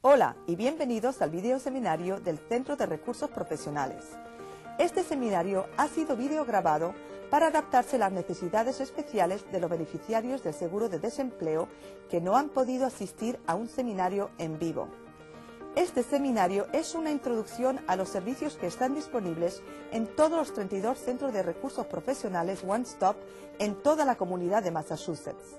Hola y bienvenidos al video seminario del Centro de Recursos Profesionales. Este seminario ha sido videograbado para adaptarse a las necesidades especiales de los beneficiarios del seguro de desempleo que no han podido asistir a un seminario en vivo. Este seminario es una introducción a los servicios que están disponibles en todos los 32 centros de recursos profesionales One Stop en toda la comunidad de Massachusetts.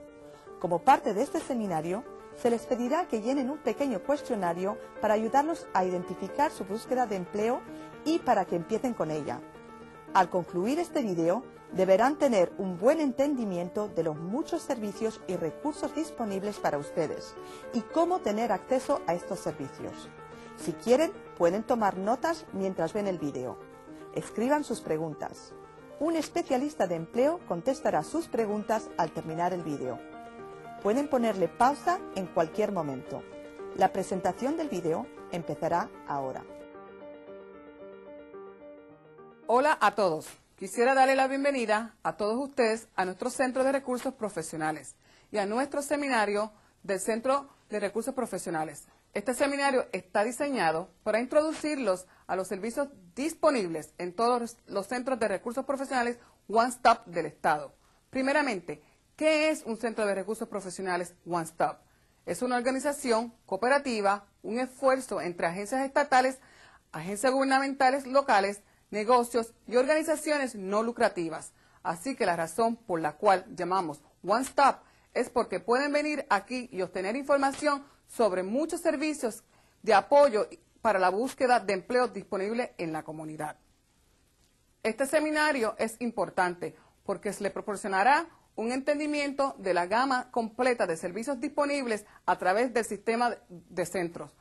Como parte de este seminario, se les pedirá que llenen un pequeño cuestionario para ayudarlos a identificar su búsqueda de empleo y para que empiecen con ella. Al concluir este video, deberán tener un buen entendimiento de los muchos servicios y recursos disponibles para ustedes y cómo tener acceso a estos servicios. Si quieren, pueden tomar notas mientras ven el video. Escriban sus preguntas. Un especialista de empleo contestará sus preguntas al terminar el video. Pueden ponerle pausa en cualquier momento. La presentación del video empezará ahora. Hola a todos. Quisiera darle la bienvenida a todos ustedes a nuestro Centro de Recursos Profesionales y a nuestro seminario del Centro de Recursos Profesionales. Este seminario está diseñado para introducirlos a los servicios disponibles en todos los centros de recursos profesionales One Stop del Estado. Primeramente, ¿Qué es un Centro de Recursos Profesionales One Stop? Es una organización cooperativa, un esfuerzo entre agencias estatales, agencias gubernamentales locales, negocios y organizaciones no lucrativas. Así que la razón por la cual llamamos One Stop es porque pueden venir aquí y obtener información sobre muchos servicios de apoyo para la búsqueda de empleo disponible en la comunidad. Este seminario es importante porque se le proporcionará un entendimiento de la gama completa de servicios disponibles a través del sistema de centros.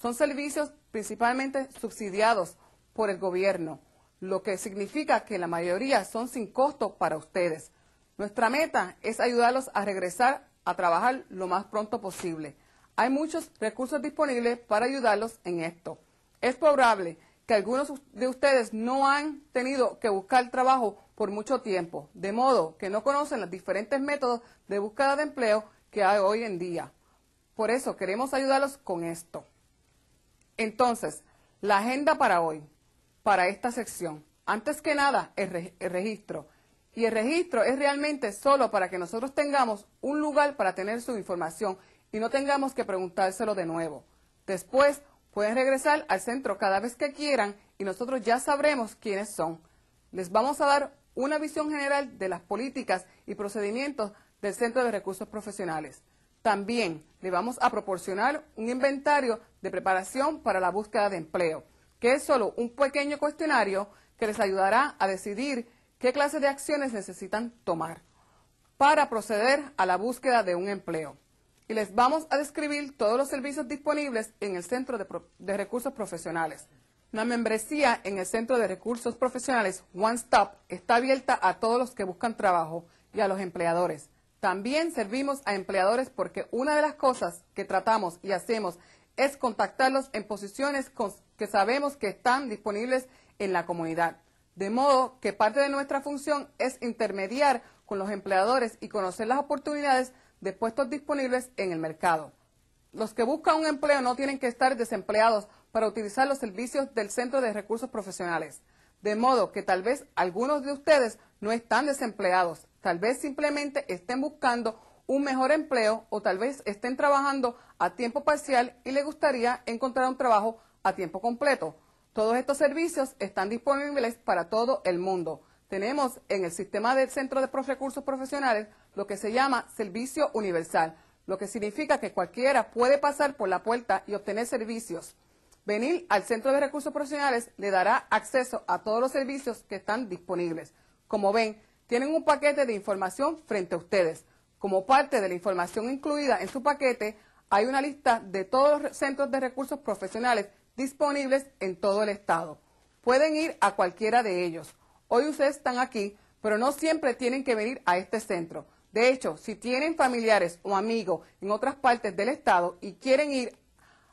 Son servicios principalmente subsidiados por el gobierno, lo que significa que la mayoría son sin costo para ustedes. Nuestra meta es ayudarlos a regresar a trabajar lo más pronto posible. Hay muchos recursos disponibles para ayudarlos en esto. Es probable algunos de ustedes no han tenido que buscar trabajo por mucho tiempo, de modo que no conocen los diferentes métodos de búsqueda de empleo que hay hoy en día. Por eso queremos ayudarlos con esto. Entonces, la agenda para hoy, para esta sección. Antes que nada, el registro. Y el registro es realmente solo para que nosotros tengamos un lugar para tener su información y no tengamos que preguntárselo de nuevo. Después, Pueden regresar al centro cada vez que quieran y nosotros ya sabremos quiénes son. Les vamos a dar una visión general de las políticas y procedimientos del Centro de Recursos Profesionales. También le vamos a proporcionar un inventario de preparación para la búsqueda de empleo, que es solo un pequeño cuestionario que les ayudará a decidir qué clase de acciones necesitan tomar para proceder a la búsqueda de un empleo y les vamos a describir todos los servicios disponibles en el Centro de, Recursos Profesionales. La membresía en el Centro de Recursos Profesionales One Stop está abierta a todos los que buscan trabajo y a los empleadores. También servimos a empleadores porque una de las cosas que tratamos y hacemos es contactarlos en posiciones que sabemos que están disponibles en la comunidad. De modo que parte de nuestra función es intermediar con los empleadores y conocer las oportunidades de puestos disponibles en el mercado. Los que buscan un empleo no tienen que estar desempleados para utilizar los servicios del Centro de Recursos Profesionales. De modo que tal vez algunos de ustedes no están desempleados, tal vez simplemente estén buscando un mejor empleo o tal vez estén trabajando a tiempo parcial y les gustaría encontrar un trabajo a tiempo completo. Todos estos servicios están disponibles para todo el mundo. Tenemos en el sistema del Centro de Recursos Profesionales lo que se llama servicio universal, lo que significa que cualquiera puede pasar por la puerta y obtener servicios. Venir al Centro de Recursos Profesionales le dará acceso a todos los servicios que están disponibles. Como ven, tienen un paquete de información frente a ustedes. Como parte de la información incluida en su paquete, hay una lista de todos los centros de recursos profesionales disponibles en todo el estado. Pueden ir a cualquiera de ellos. Hoy ustedes están aquí, pero no siempre tienen que venir a este centro. De hecho, si tienen familiares o amigos en otras partes del estado y quieren ir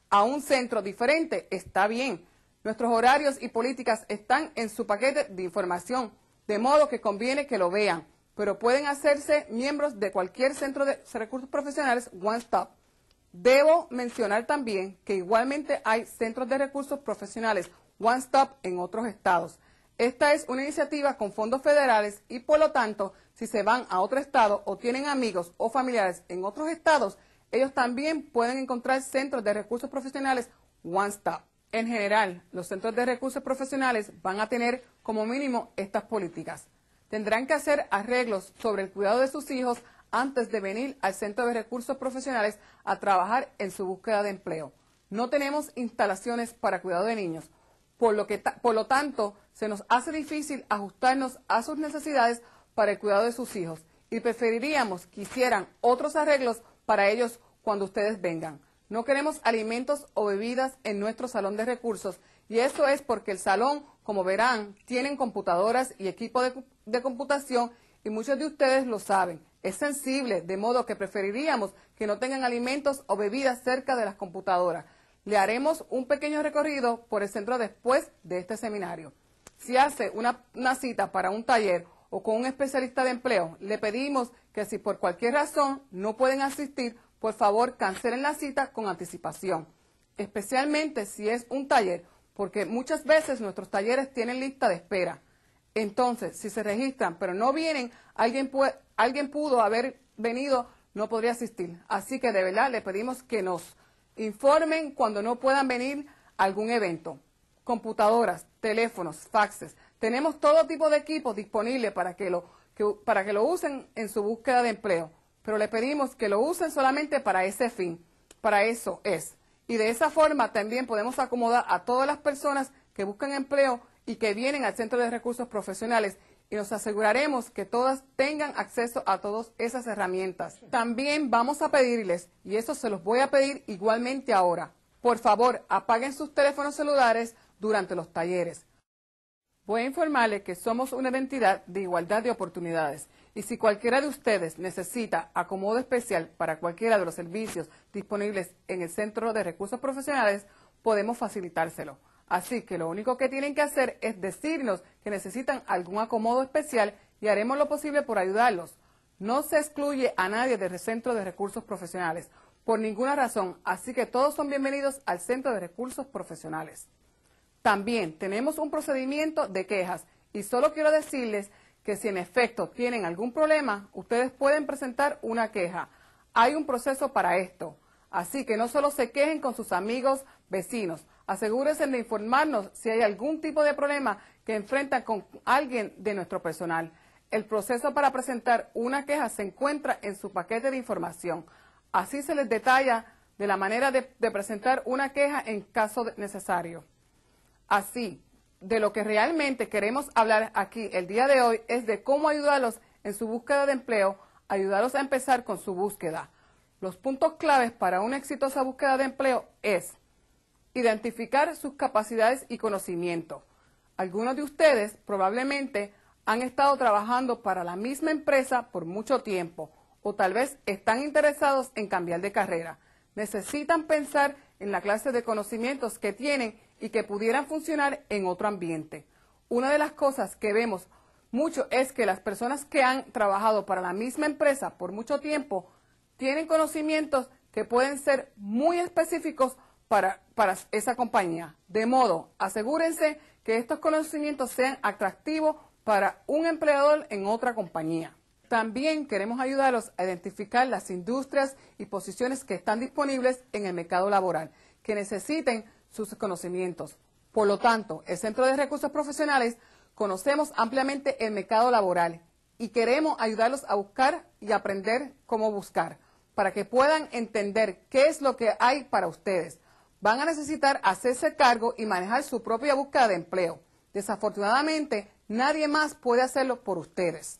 a un centro diferente, está bien. Nuestros horarios y políticas están en su paquete de información, de modo que conviene que lo vean, pero pueden hacerse miembros de cualquier centro de recursos profesionales One Stop. Debo mencionar también que igualmente hay centros de recursos profesionales One Stop en otros estados. Esta es una iniciativa con fondos federales y por lo tanto si se van a otro estado o tienen amigos o familiares en otros estados, ellos también pueden encontrar centros de recursos profesionales One Stop. En general, los centros de recursos profesionales van a tener como mínimo estas políticas. Tendrán que hacer arreglos sobre el cuidado de sus hijos antes de venir al centro de recursos profesionales a trabajar en su búsqueda de empleo. No tenemos instalaciones para cuidado de niños, por lo, que, por lo tanto se nos hace difícil ajustarnos a sus necesidades para el cuidado de sus hijos y preferiríamos que hicieran otros arreglos para ellos cuando ustedes vengan. No queremos alimentos o bebidas en nuestro salón de recursos y eso es porque el salón, como verán, tienen computadoras y equipo de, computación y muchos de ustedes lo saben. Es sensible, de modo que preferiríamos que no tengan alimentos o bebidas cerca de las computadoras. Le haremos un pequeño recorrido por el centro después de este seminario. Si hace una, una cita para un taller o con un especialista de empleo. Le pedimos que si por cualquier razón no pueden asistir, por favor cancelen la cita con anticipación, especialmente si es un taller, porque muchas veces nuestros talleres tienen lista de espera. Entonces, si se registran pero no vienen, alguien, pudo haber venido, no podría asistir. Así que de verdad le pedimos que nos informen cuando no puedan venir a algún evento. Computadoras, teléfonos, faxes tenemos todo tipo de equipos disponibles para que lo, usen en su búsqueda de empleo, pero le pedimos que lo usen solamente para ese fin. Para eso es. Y de esa forma también podemos acomodar a todas las personas que buscan empleo y que vienen al Centro de Recursos Profesionales y nos aseguraremos que todas tengan acceso a todas esas herramientas. También vamos a pedirles, y eso se los voy a pedir igualmente ahora, por favor apaguen sus teléfonos celulares durante los talleres. Voy a informarles que somos una entidad de igualdad de oportunidades y si cualquiera de ustedes necesita acomodo especial para cualquiera de los servicios disponibles en el Centro de Recursos Profesionales, podemos facilitárselo. Así que lo único que tienen que hacer es decirnos que necesitan algún acomodo especial y haremos lo posible por ayudarlos. No se excluye a nadie del Centro de Recursos Profesionales por ninguna razón, así que todos son bienvenidos al Centro de Recursos Profesionales. También tenemos un procedimiento de quejas y solo quiero decirles que si en efecto tienen algún problema, ustedes pueden presentar una queja. Hay un proceso para esto. Así que no solo se quejen con sus amigos, vecinos. Asegúrense de informarnos si hay algún tipo de problema que enfrentan con alguien de nuestro personal. El proceso para presentar una queja se encuentra en su paquete de información. Así se les detalla de la manera de presentar una queja en caso necesario así. De lo que realmente queremos hablar aquí el día de hoy es de cómo ayudarlos en su búsqueda de empleo, ayudarlos a empezar con su búsqueda. Los puntos claves para una exitosa búsqueda de empleo es identificar sus capacidades y conocimiento. Algunos de ustedes probablemente han estado trabajando para la misma empresa por mucho tiempo o tal vez están interesados en cambiar de carrera. Necesitan pensar en la clase de conocimientos que tienen y que pudieran funcionar en otro ambiente. Una de las cosas que vemos mucho es que las personas que han trabajado para la misma empresa por mucho tiempo tienen conocimientos que pueden ser muy específicos para, esa compañía. De modo, asegúrense que estos conocimientos sean atractivos para un empleador en otra compañía. También queremos ayudarlos a identificar las industrias y posiciones que están disponibles en el mercado laboral, que necesiten sus conocimientos. Por lo tanto, el Centro de Recursos Profesionales conocemos ampliamente el mercado laboral y queremos ayudarlos a buscar y aprender cómo buscar, para que puedan entender qué es lo que hay para ustedes. Van a necesitar hacerse cargo y manejar su propia búsqueda de empleo. Desafortunadamente, nadie más puede hacerlo por ustedes.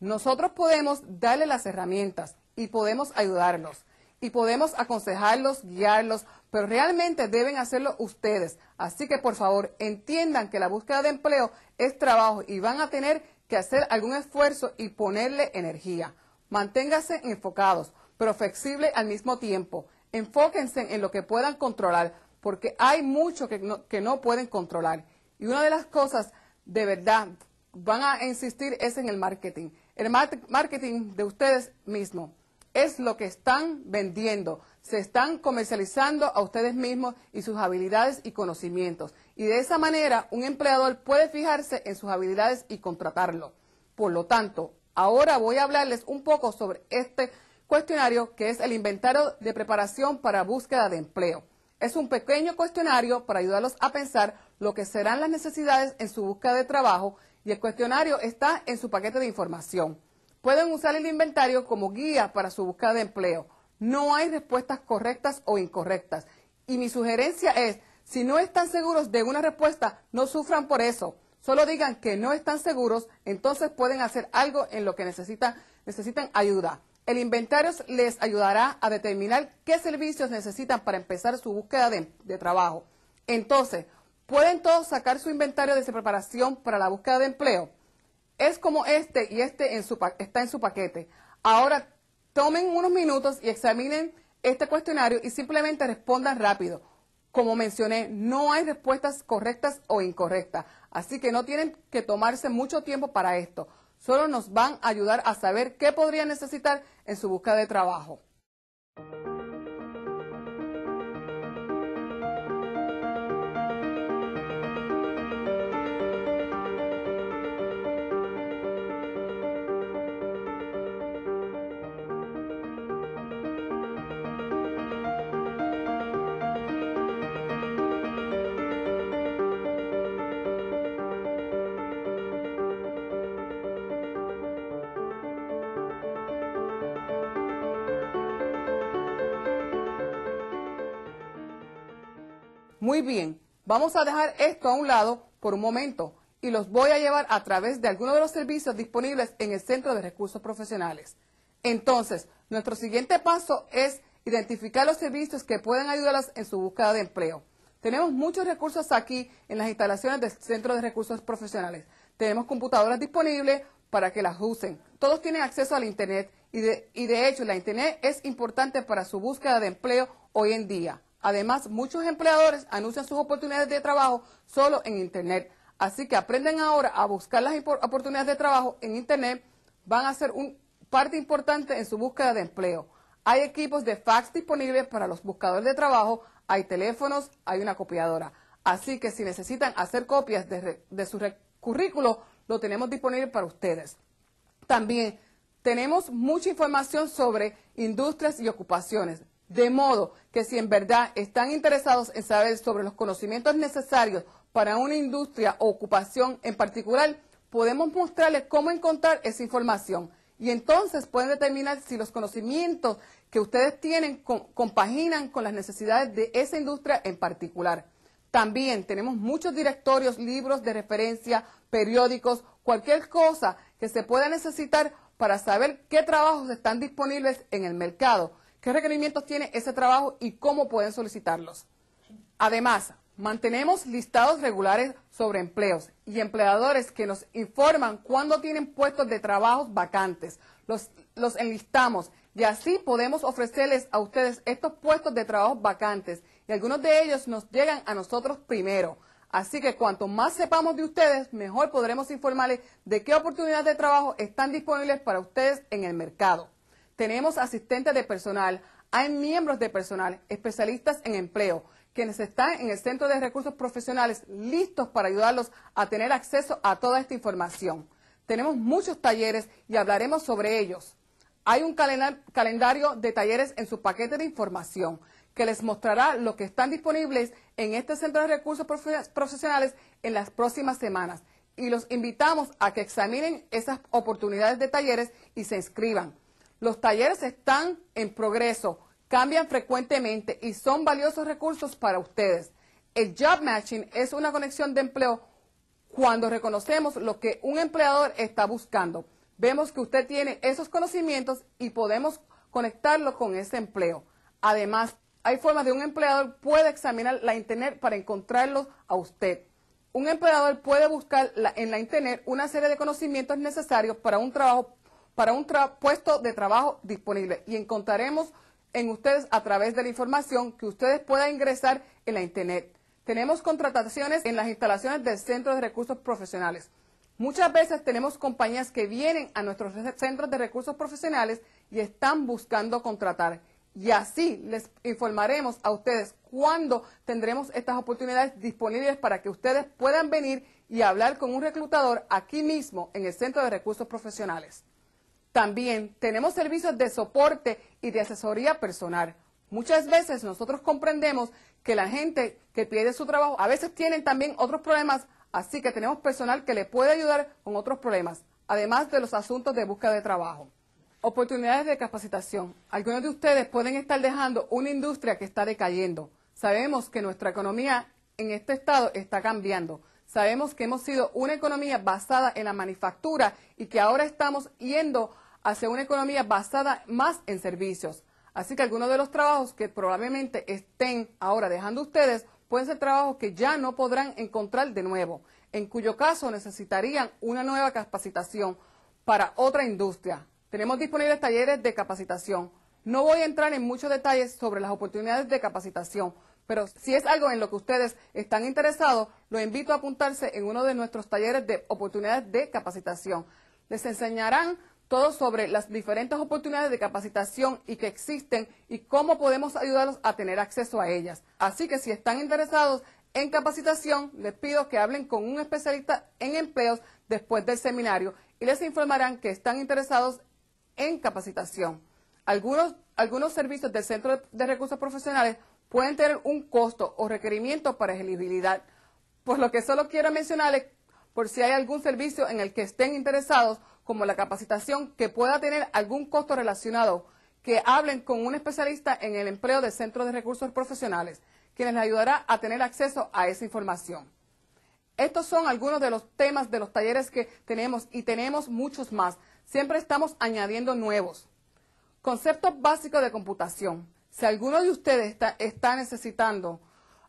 Nosotros podemos darle las herramientas y podemos ayudarlos y podemos aconsejarlos, guiarlos, pero realmente deben hacerlo ustedes. Así que por favor entiendan que la búsqueda de empleo es trabajo y van a tener que hacer algún esfuerzo y ponerle energía. Manténganse enfocados, pero flexibles al mismo tiempo. Enfóquense en lo que puedan controlar, porque hay mucho que no, que no pueden controlar. Y una de las cosas de verdad van a insistir es en el marketing. El marketing de ustedes mismos es lo que están vendiendo. Se están comercializando a ustedes mismos y sus habilidades y conocimientos. Y de esa manera, un empleador puede fijarse en sus habilidades y contratarlo. Por lo tanto, ahora voy a hablarles un poco sobre este cuestionario que es el inventario de preparación para búsqueda de empleo. Es un pequeño cuestionario para ayudarlos a pensar lo que serán las necesidades en su búsqueda de trabajo y el cuestionario está en su paquete de información. Pueden usar el inventario como guía para su búsqueda de empleo. No hay respuestas correctas o incorrectas. Y mi sugerencia es, si no están seguros de una respuesta, no sufran por eso. Solo digan que no están seguros, entonces pueden hacer algo en lo que necesitan, ayuda. El inventario les ayudará a determinar qué servicios necesitan para empezar su búsqueda de, de, trabajo. Entonces, ¿pueden todos sacar su inventario de preparación para la búsqueda de empleo? es como este y este está en su paquete. Ahora tomen unos minutos y examinen este cuestionario y simplemente respondan rápido. Como mencioné, no hay respuestas correctas o incorrectas, así que no tienen que tomarse mucho tiempo para esto. Solo nos van a ayudar a saber qué podrían necesitar en su búsqueda de trabajo. Muy bien, vamos a dejar esto a un lado por un momento y los voy a llevar a través de algunos de los servicios disponibles en el Centro de Recursos Profesionales. Entonces, nuestro siguiente paso es identificar los servicios que pueden ayudarlas en su búsqueda de empleo. Tenemos muchos recursos aquí en las instalaciones del Centro de Recursos Profesionales. Tenemos computadoras disponibles para que las usen. Todos tienen acceso al Internet y de hecho la Internet es importante para su búsqueda de empleo hoy en día. Además, muchos empleadores anuncian sus oportunidades de trabajo solo en Internet. Así que aprenden ahora a buscar las oportunidades de trabajo en Internet. Van a ser una parte importante en su búsqueda de empleo. Hay equipos de fax disponibles para los buscadores de trabajo, hay teléfonos, hay una copiadora. Así que si necesitan hacer copias de, de su currículo, lo tenemos disponible para ustedes. También tenemos mucha información sobre industrias y ocupaciones. De modo que si en verdad están interesados en saber sobre los conocimientos necesarios para una industria o ocupación en particular, podemos mostrarles cómo encontrar esa información. Y entonces pueden determinar si los conocimientos que ustedes tienen compaginan con las necesidades de esa industria en particular. También tenemos muchos directorios, libros de referencia, periódicos, cualquier cosa que se pueda necesitar para saber qué trabajos están disponibles en el mercado qué requerimientos tiene ese trabajo y cómo pueden solicitarlos. Además, mantenemos listados regulares sobre empleos y empleadores que nos informan cuándo tienen puestos de trabajo vacantes. Los, los enlistamos y así podemos ofrecerles a ustedes estos puestos de trabajo vacantes y algunos de ellos nos llegan a nosotros primero. Así que cuanto más sepamos de ustedes, mejor podremos informarles de qué oportunidades de trabajo están disponibles para ustedes en el mercado. Tenemos asistentes de personal, hay miembros de personal, especialistas en empleo, quienes están en el Centro de Recursos Profesionales listos para ayudarlos a tener acceso a toda esta información. Tenemos muchos talleres y hablaremos sobre ellos. Hay un calendario de talleres en su paquete de información que les mostrará lo que están disponibles en este Centro de Recursos Profesionales en las próximas semanas. Y los invitamos a que examinen esas oportunidades de talleres y se inscriban. Los talleres están en progreso, cambian frecuentemente y son valiosos recursos para ustedes. El job matching es una conexión de empleo cuando reconocemos lo que un empleador está buscando. Vemos que usted tiene esos conocimientos y podemos conectarlo con ese empleo. Además, hay formas de un empleador puede examinar la Internet para encontrarlos a usted. Un empleador puede buscar en la Internet una serie de conocimientos necesarios para un trabajo para un puesto de trabajo disponible y encontraremos en ustedes a través de la información que ustedes puedan ingresar en la Internet. Tenemos contrataciones en las instalaciones del Centro de Recursos Profesionales. Muchas veces tenemos compañías que vienen a nuestros centros de recursos profesionales y están buscando contratar. Y así les informaremos a ustedes cuándo tendremos estas oportunidades disponibles para que ustedes puedan venir y hablar con un reclutador aquí mismo en el Centro de Recursos Profesionales. También tenemos servicios de soporte y de asesoría personal. Muchas veces nosotros comprendemos que la gente que pierde su trabajo a veces tiene también otros problemas, así que tenemos personal que le puede ayudar con otros problemas, además de los asuntos de búsqueda de trabajo. Oportunidades de capacitación. Algunos de ustedes pueden estar dejando una industria que está decayendo. Sabemos que nuestra economía en este estado está cambiando. Sabemos que hemos sido una economía basada en la manufactura y que ahora estamos yendo hacia una economía basada más en servicios. Así que algunos de los trabajos que probablemente estén ahora dejando ustedes pueden ser trabajos que ya no podrán encontrar de nuevo, en cuyo caso necesitarían una nueva capacitación para otra industria. Tenemos disponibles talleres de capacitación. No voy a entrar en muchos detalles sobre las oportunidades de capacitación, pero si es algo en lo que ustedes están interesados, los invito a apuntarse en uno de nuestros talleres de oportunidades de capacitación. Les enseñarán todo sobre las diferentes oportunidades de capacitación y que existen y cómo podemos ayudarlos a tener acceso a ellas. Así que si están interesados en capacitación, les pido que hablen con un especialista en empleos después del seminario y les informarán que están interesados en capacitación. Algunos, algunos servicios del Centro de Recursos Profesionales pueden tener un costo o requerimiento para elegibilidad, por lo que solo quiero mencionarles por si hay algún servicio en el que estén interesados, como la capacitación, que pueda tener algún costo relacionado, que hablen con un especialista en el empleo de centros de Recursos Profesionales, quienes les ayudará a tener acceso a esa información. Estos son algunos de los temas de los talleres que tenemos y tenemos muchos más. Siempre estamos añadiendo nuevos. Conceptos básicos de computación. Si alguno de ustedes está necesitando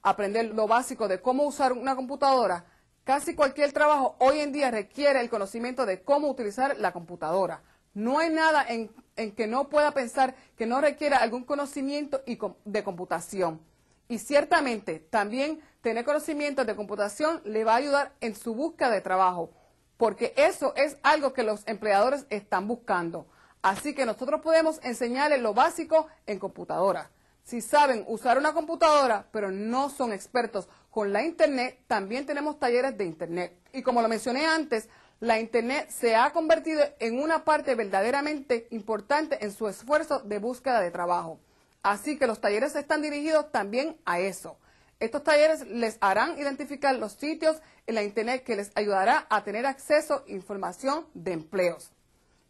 aprender lo básico de cómo usar una computadora, Casi cualquier trabajo hoy en día requiere el conocimiento de cómo utilizar la computadora. No hay nada en, que no pueda pensar que no requiera algún conocimiento de computación. Y ciertamente también tener conocimiento de computación le va a ayudar en su búsqueda de trabajo, porque eso es algo que los empleadores están buscando. Así que nosotros podemos enseñarles lo básico en computadora. Si saben usar una computadora, pero no son expertos con la Internet, también tenemos talleres de Internet. Y como lo mencioné antes, la Internet se ha convertido en una parte verdaderamente importante en su esfuerzo de búsqueda de trabajo. Así que los talleres están dirigidos también a eso. Estos talleres les harán identificar los sitios en la Internet que les ayudará a tener acceso a información de empleos.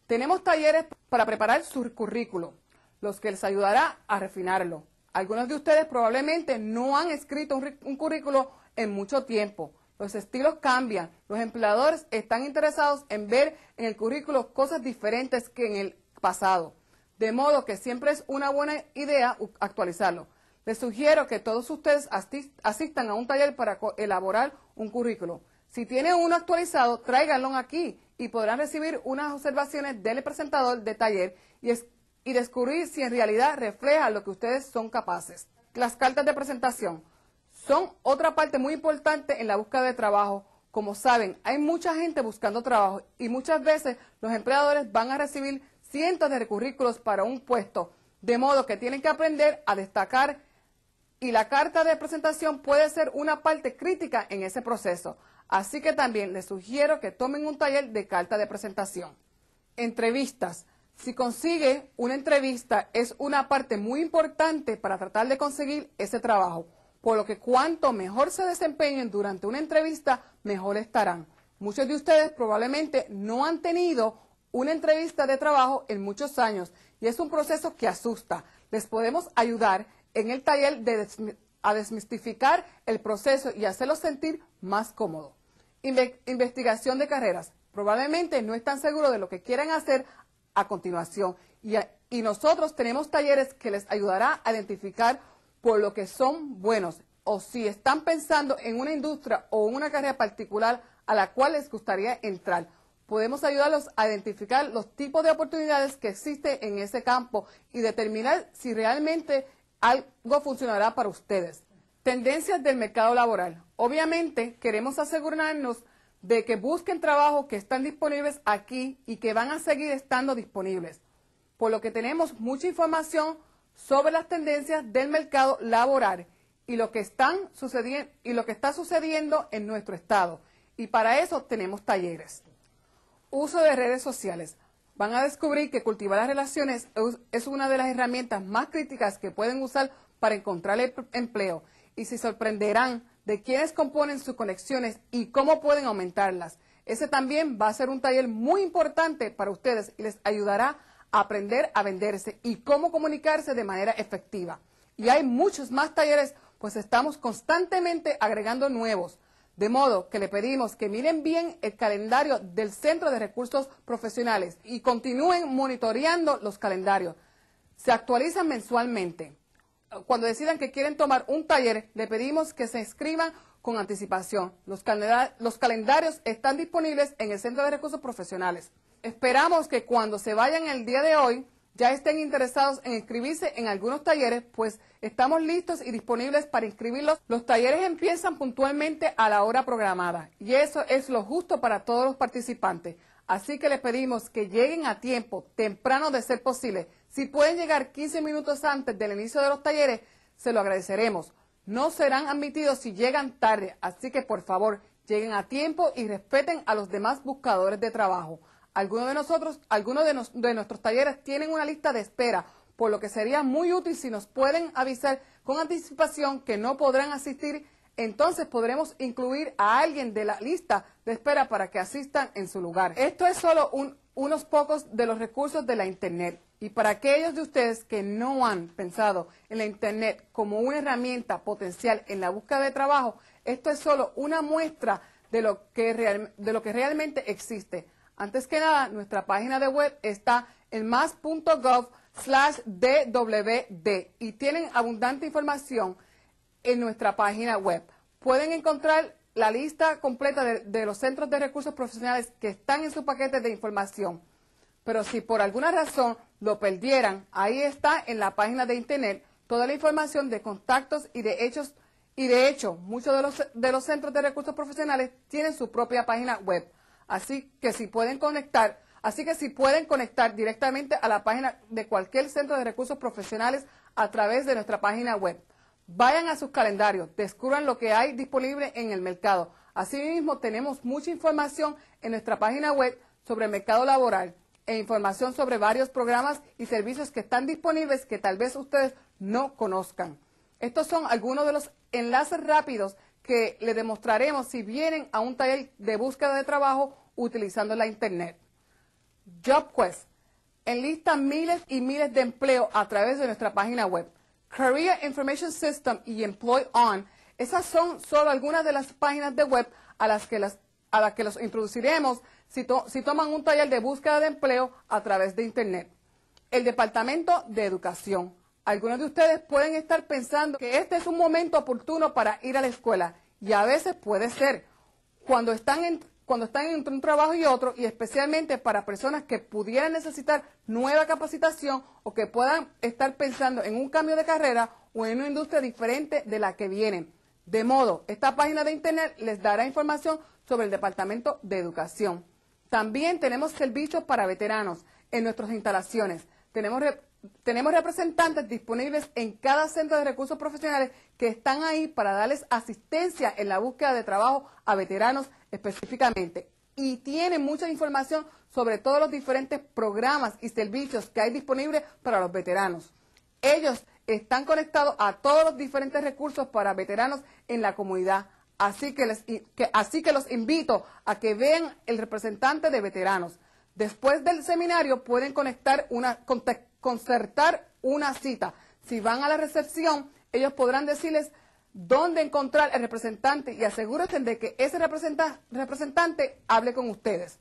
Tenemos talleres para preparar su currículo, los que les ayudará a refinarlo. Algunos de ustedes probablemente no han escrito un, currículo en mucho tiempo. Los estilos cambian. Los empleadores están interesados en ver en el currículo cosas diferentes que en el pasado. De modo que siempre es una buena idea actualizarlo. Les sugiero que todos ustedes asistan a un taller para elaborar un currículo. Si tiene uno actualizado, tráiganlo aquí y podrán recibir unas observaciones del presentador de taller y, y descubrir si en realidad refleja lo que ustedes son capaces. Las cartas de presentación son otra parte muy importante en la búsqueda de trabajo. Como saben, hay mucha gente buscando trabajo y muchas veces los empleadores van a recibir cientos de currículos para un puesto, de modo que tienen que aprender a destacar y la carta de presentación puede ser una parte crítica en ese proceso. Así que también les sugiero que tomen un taller de carta de presentación. Entrevistas. Si consigue una entrevista, es una parte muy importante para tratar de conseguir ese trabajo, por lo que cuanto mejor se desempeñen durante una entrevista, mejor estarán. Muchos de ustedes probablemente no han tenido una entrevista de trabajo en muchos años y es un proceso que asusta. Les podemos ayudar en el taller de a desmistificar el proceso y hacerlo sentir más cómodo. investigación de carreras. Probablemente no están seguros de lo que quieren hacer a continuación. Y, nosotros tenemos talleres que les ayudará a identificar por lo que son buenos o si están pensando en una industria o una carrera particular a la cual les gustaría entrar. Podemos ayudarlos a identificar los tipos de oportunidades que existen en ese campo y determinar si realmente algo funcionará para ustedes. Tendencias del mercado laboral. Obviamente queremos asegurarnos de que busquen trabajo que están disponibles aquí y que van a seguir estando disponibles. Por lo que tenemos mucha información sobre las tendencias del mercado laboral y lo que, y lo que está sucediendo en nuestro estado. Y para eso tenemos talleres. Uso de redes sociales. Van a descubrir que cultivar las relaciones es una de las herramientas más críticas que pueden usar para encontrar el empleo. Y se sorprenderán de quiénes componen sus conexiones y cómo pueden aumentarlas. Ese también va a ser un taller muy importante para ustedes y les ayudará a aprender a venderse y cómo comunicarse de manera efectiva. Y hay muchos más talleres, pues estamos constantemente agregando nuevos. De modo que le pedimos que miren bien el calendario del Centro de Recursos Profesionales y continúen monitoreando los calendarios. Se actualizan mensualmente cuando decidan que quieren tomar un taller, le pedimos que se inscriban con anticipación. Los, calendarios están disponibles en el Centro de Recursos Profesionales. Esperamos que cuando se vayan el día de hoy, ya estén interesados en inscribirse en algunos talleres, pues estamos listos y disponibles para inscribirlos. Los talleres empiezan puntualmente a la hora programada y eso es lo justo para todos los participantes. Así que les pedimos que lleguen a tiempo, temprano de ser posible. Si pueden llegar 15 minutos antes del inicio de los talleres, se lo agradeceremos. No serán admitidos si llegan tarde, así que por favor, lleguen a tiempo y respeten a los demás buscadores de trabajo. Algunos de nosotros, algunos de, nuestros talleres tienen una lista de espera, por lo que sería muy útil si nos pueden avisar con anticipación que no podrán asistir, entonces podremos incluir a alguien de la lista de espera para que asistan en su lugar. Esto es solo un unos pocos de los recursos de la Internet. Y para aquellos de ustedes que no han pensado en la Internet como una herramienta potencial en la búsqueda de trabajo, esto es solo una muestra de lo que, de lo que realmente existe. Antes que nada, nuestra página de web está en mas.gov slash DWD y tienen abundante información en nuestra página web. Pueden encontrar la lista completa de, los centros de recursos profesionales que están en su paquete de información. Pero si por alguna razón lo perdieran, ahí está en la página de internet toda la información de contactos y de hechos. Y de hecho, muchos de los, de los centros de recursos profesionales tienen su propia página web. Así que si pueden conectar, así que si pueden conectar directamente a la página de cualquier centro de recursos profesionales a través de nuestra página web. Vayan a sus calendarios, descubran lo que hay disponible en el mercado. Asimismo, tenemos mucha información en nuestra página web sobre el mercado laboral e información sobre varios programas y servicios que están disponibles que tal vez ustedes no conozcan. Estos son algunos de los enlaces rápidos que les demostraremos si vienen a un taller de búsqueda de trabajo utilizando la Internet. JobQuest enlista miles y miles de empleos a través de nuestra página web. Career Information System y Employ On. Esas son solo algunas de las páginas de web a las que, las, a las que los introduciremos si, si toman un taller de búsqueda de empleo a través de Internet. El Departamento de Educación. Algunos de ustedes pueden estar pensando que este es un momento oportuno para ir a la escuela y a veces puede ser. Cuando están en, cuando están entre un trabajo y otro y especialmente para personas que pudieran necesitar nueva capacitación o que puedan estar pensando en un cambio de carrera o en una industria diferente de la que vienen. De modo, esta página de internet les dará información sobre el Departamento de Educación. También tenemos servicios para veteranos en nuestras instalaciones. Tenemos tenemos representantes disponibles en cada centro de recursos profesionales que están ahí para darles asistencia en la búsqueda de trabajo a veteranos específicamente. Y tienen mucha información sobre todos los diferentes programas y servicios que hay disponibles para los veteranos. Ellos están conectados a todos los diferentes recursos para veteranos en la comunidad. Así que, les, así que los invito a que vean el representante de veteranos. Después del seminario pueden conectar una, contactar concertar una cita. Si van a la recepción, ellos podrán decirles dónde encontrar el representante y asegúrense de que ese representante hable con ustedes.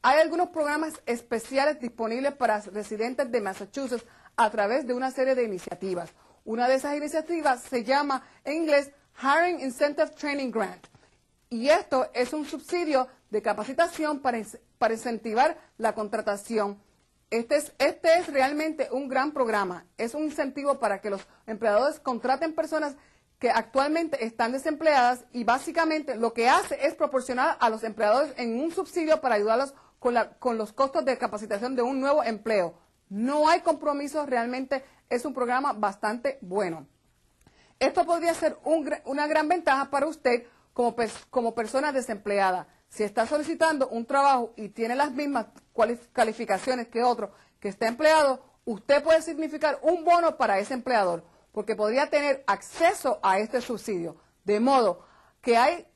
Hay algunos programas especiales disponibles para residentes de Massachusetts a través de una serie de iniciativas. Una de esas iniciativas se llama en inglés Hiring Incentive Training Grant. Y esto es un subsidio de capacitación para incentivar la contratación este, este es, realmente un gran programa. Es un incentivo para que los empleadores contraten personas que actualmente están desempleadas y básicamente lo que hace es proporcionar a los empleadores en un subsidio para ayudarlos con, los costos de capacitación de un nuevo empleo. No hay compromisos, realmente es un programa bastante bueno. Esto podría ser una gran ventaja para usted como persona desempleada. Si está solicitando un trabajo y tiene las mismas calificaciones que otro que está empleado, usted puede significar un bono para ese empleador, porque podría tener acceso a este subsidio. De modo que hay,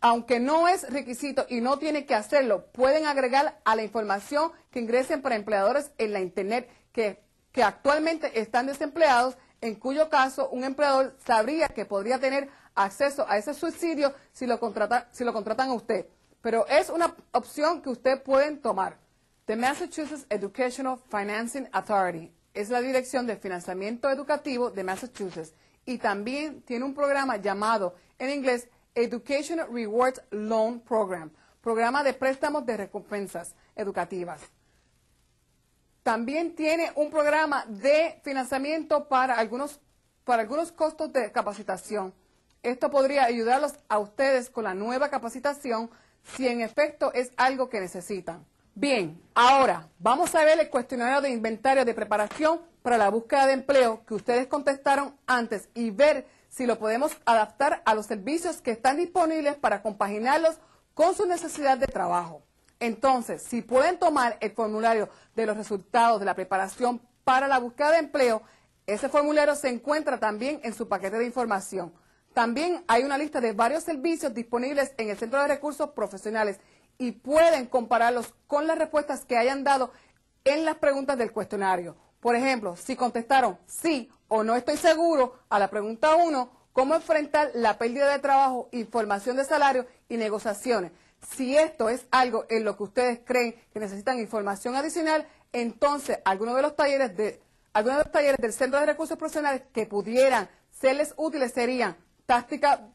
aunque no es requisito y no tiene que hacerlo, pueden agregar a la información que ingresen para empleadores en la Internet que, que actualmente están desempleados, en cuyo caso un empleador sabría que podría tener acceso a ese subsidio si lo, contrata, si lo contratan a usted. Pero es una opción que usted pueden tomar. The Massachusetts Educational Financing Authority es la dirección de financiamiento educativo de Massachusetts y también tiene un programa llamado en inglés Education Rewards Loan Program, programa de préstamos de recompensas educativas. También tiene un programa de financiamiento para algunos, para algunos costos de capacitación. Esto podría ayudarlos a ustedes con la nueva capacitación si en efecto es algo que necesitan. Bien, ahora vamos a ver el cuestionario de inventario de preparación para la búsqueda de empleo que ustedes contestaron antes y ver si lo podemos adaptar a los servicios que están disponibles para compaginarlos con su necesidad de trabajo. Entonces, si pueden tomar el formulario de los resultados de la preparación para la búsqueda de empleo, ese formulario se encuentra también en su paquete de información. También hay una lista de varios servicios disponibles en el Centro de Recursos Profesionales y pueden compararlos con las respuestas que hayan dado en las preguntas del cuestionario. Por ejemplo, si contestaron sí o no estoy seguro a la pregunta 1, cómo enfrentar la pérdida de trabajo, información de salario y negociaciones. Si esto es algo en lo que ustedes creen que necesitan información adicional, entonces algunos de los talleres de algunos de los talleres del Centro de Recursos Profesionales que pudieran serles útiles serían táctica,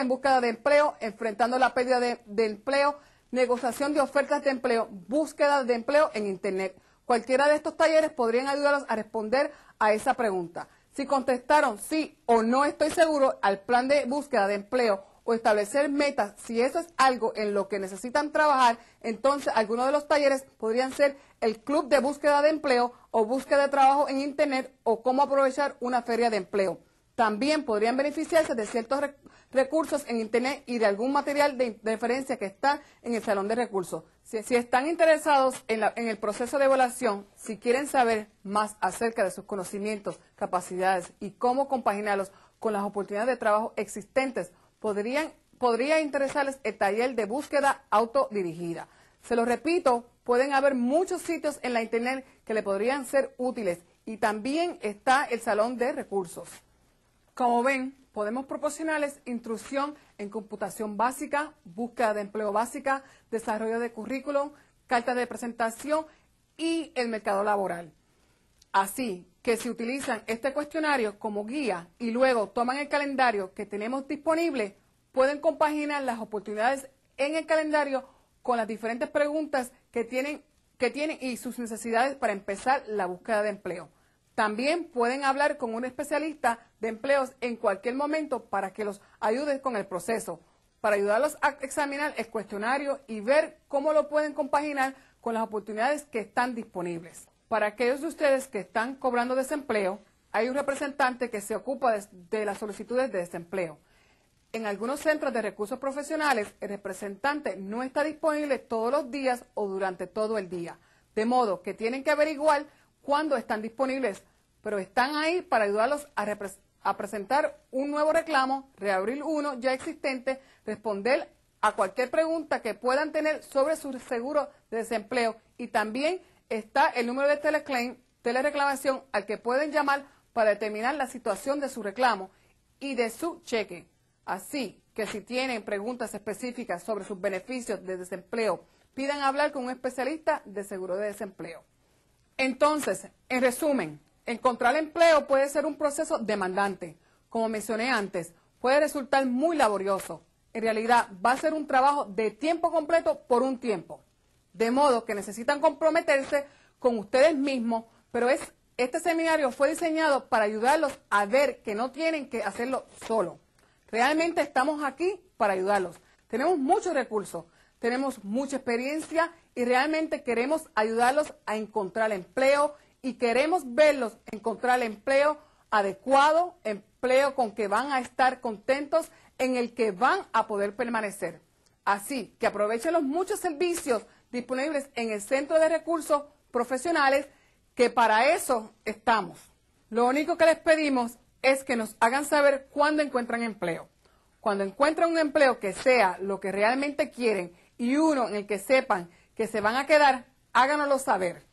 en búsqueda de empleo, enfrentando la pérdida de empleo, negociación de ofertas de empleo, búsqueda de empleo en Internet. Cualquiera de estos talleres podrían ayudarlos a responder a esa pregunta. Si contestaron sí o no estoy seguro al plan de búsqueda de empleo o establecer metas, si eso es algo en lo que necesitan trabajar, entonces algunos de los talleres podrían ser el club de búsqueda de empleo o búsqueda de trabajo en Internet o cómo aprovechar una feria de empleo también podrían beneficiarse de ciertos recursos en Internet y de algún material de, referencia que está en el Salón de Recursos. Si, están interesados en, el proceso de evaluación, si quieren saber más acerca de sus conocimientos, capacidades y cómo compaginarlos con las oportunidades de trabajo existentes, podría interesarles el taller de búsqueda autodirigida. Se lo repito, pueden haber muchos sitios en la Internet que le podrían ser útiles y también está el Salón de Recursos. Como ven, podemos proporcionarles instrucción en computación básica, búsqueda de empleo básica, desarrollo de currículum, carta de presentación y el mercado laboral. Así que si utilizan este cuestionario como guía y luego toman el calendario que tenemos disponible, pueden compaginar las oportunidades en el calendario con las diferentes preguntas que tienen, que tienen y sus necesidades para empezar la búsqueda de empleo. También pueden hablar con un especialista de empleos en cualquier momento para que los ayude con el proceso, para ayudarlos a examinar el cuestionario y ver cómo lo pueden compaginar con las oportunidades que están disponibles. Para aquellos de ustedes que están cobrando desempleo, hay un representante que se ocupa de, las solicitudes de desempleo. En algunos centros de recursos profesionales, el representante no está disponible todos los días o durante todo el día. De modo que tienen que averiguar cuándo están disponibles, pero están ahí para ayudarlos a representar a presentar un nuevo reclamo, reabrir uno ya existente, responder a cualquier pregunta que puedan tener sobre su seguro de desempleo y también está el número de telereclamación al que pueden llamar para determinar la situación de su reclamo y de su cheque. Así que si tienen preguntas específicas sobre sus beneficios de desempleo, pidan hablar con un especialista de seguro de desempleo. Entonces, en resumen, Encontrar empleo puede ser un proceso demandante. Como mencioné antes, puede resultar muy laborioso. En realidad, va a ser un trabajo de tiempo completo por un tiempo. De modo que necesitan comprometerse con ustedes mismos, pero es, este seminario fue diseñado para ayudarlos a ver que no tienen que hacerlo solo. Realmente estamos aquí para ayudarlos. Tenemos muchos recursos, tenemos mucha experiencia y realmente queremos ayudarlos a encontrar empleo y queremos verlos encontrar el empleo adecuado, empleo con que van a estar contentos, en el que van a poder permanecer. Así que aprovechen los muchos servicios disponibles en el Centro de Recursos Profesionales, que para eso estamos. Lo único que les pedimos es que nos hagan saber cuándo encuentran empleo. Cuando encuentran un empleo que sea lo que realmente quieren y uno en el que sepan que se van a quedar, háganoslo saber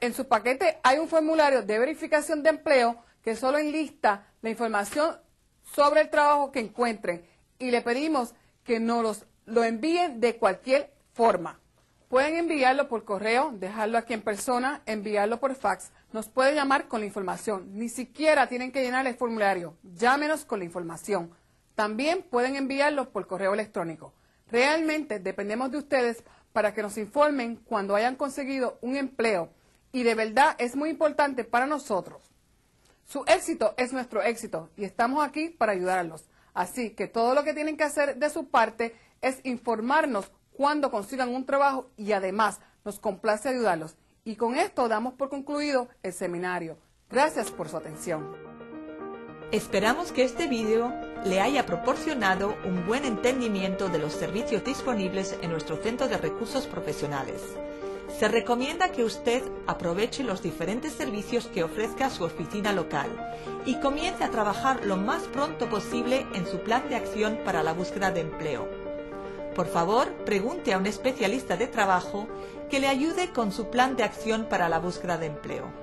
en, su paquete hay un formulario de verificación de empleo que solo enlista la información sobre el trabajo que encuentren y le pedimos que nos lo envíen de cualquier forma. Pueden enviarlo por correo, dejarlo aquí en persona, enviarlo por fax. Nos pueden llamar con la información. Ni siquiera tienen que llenar el formulario. Llámenos con la información. También pueden enviarlo por correo electrónico. Realmente dependemos de ustedes para que nos informen cuando hayan conseguido un empleo y de verdad es muy importante para nosotros. Su éxito es nuestro éxito y estamos aquí para ayudarlos. Así que todo lo que tienen que hacer de su parte es informarnos cuando consigan un trabajo y además nos complace ayudarlos. Y con esto damos por concluido el seminario. Gracias por su atención. Esperamos que este video le haya proporcionado un buen entendimiento de los servicios disponibles en nuestro Centro de Recursos Profesionales se recomienda que usted aproveche los diferentes servicios que ofrezca su oficina local y comience a trabajar lo más pronto posible en su plan de acción para la búsqueda de empleo. Por favor, pregunte a un especialista de trabajo que le ayude con su plan de acción para la búsqueda de empleo.